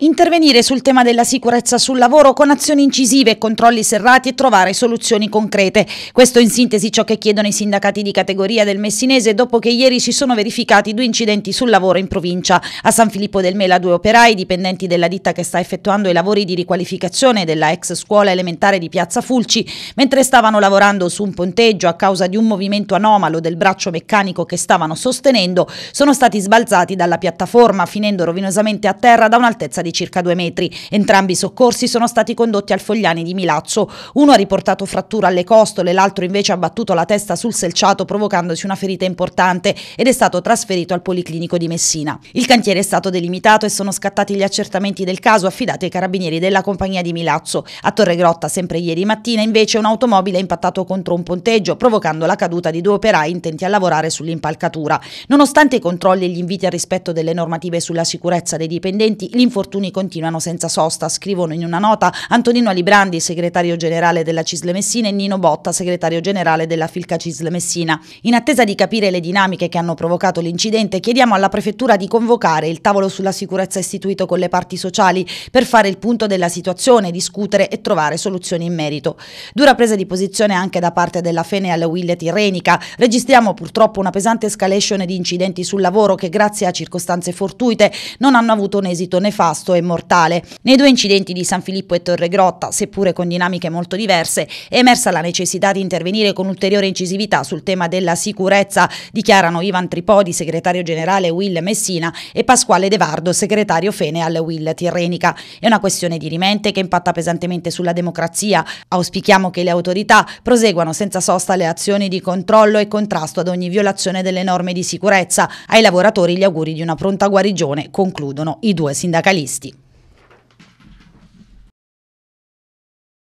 intervenire sul tema della sicurezza sul lavoro con azioni incisive controlli serrati e trovare soluzioni concrete. Questo in sintesi ciò che chiedono i sindacati di categoria del Messinese dopo che ieri si sono verificati due incidenti sul lavoro in provincia. A San Filippo del Mela due operai dipendenti della ditta che sta effettuando i lavori di riqualificazione della ex scuola elementare di Piazza Fulci, mentre stavano lavorando su un ponteggio a causa di un movimento anomalo del braccio meccanico che stavano sostenendo, sono stati sbalzati dalla piattaforma finendo rovinosamente a terra da un'altezza di di circa due metri. Entrambi i soccorsi sono stati condotti al Fogliani di Milazzo. Uno ha riportato frattura alle costole, l'altro invece ha battuto la testa sul selciato provocandosi una ferita importante ed è stato trasferito al Policlinico di Messina. Il cantiere è stato delimitato e sono scattati gli accertamenti del caso affidati ai carabinieri della compagnia di Milazzo. A Torre Grotta, sempre ieri mattina, invece un'automobile ha impattato contro un ponteggio, provocando la caduta di due operai intenti a lavorare sull'impalcatura. Nonostante i controlli e gli inviti al rispetto delle normative sulla sicurezza dei dipendenti, l'infortunio infortuni continuano senza sosta, scrivono in una nota Antonino Alibrandi, segretario generale della Cisle Messina, e Nino Botta, segretario generale della Filca Cisle Messina. In attesa di capire le dinamiche che hanno provocato l'incidente, chiediamo alla Prefettura di convocare il tavolo sulla sicurezza istituito con le parti sociali per fare il punto della situazione, discutere e trovare soluzioni in merito. Dura presa di posizione anche da parte della Fene alla Wille Tirrenica. Registriamo purtroppo una pesante escalation di incidenti sul lavoro che grazie a circostanze fortuite non hanno avuto un esito nefasto guasto e mortale. Nei due incidenti di San Filippo e Torre Grotta, seppure con dinamiche molto diverse, è emersa la necessità di intervenire con ulteriore incisività sul tema della sicurezza, dichiarano Ivan Tripodi, segretario generale Will Messina e Pasquale De Vardo, segretario Fene al Will Tirrenica. È una questione di rimente che impatta pesantemente sulla democrazia. Auspichiamo che le autorità proseguano senza sosta le azioni di controllo e contrasto ad ogni violazione delle norme di sicurezza. Ai lavoratori gli auguri di una pronta guarigione, concludono i due sindacalisti. вести.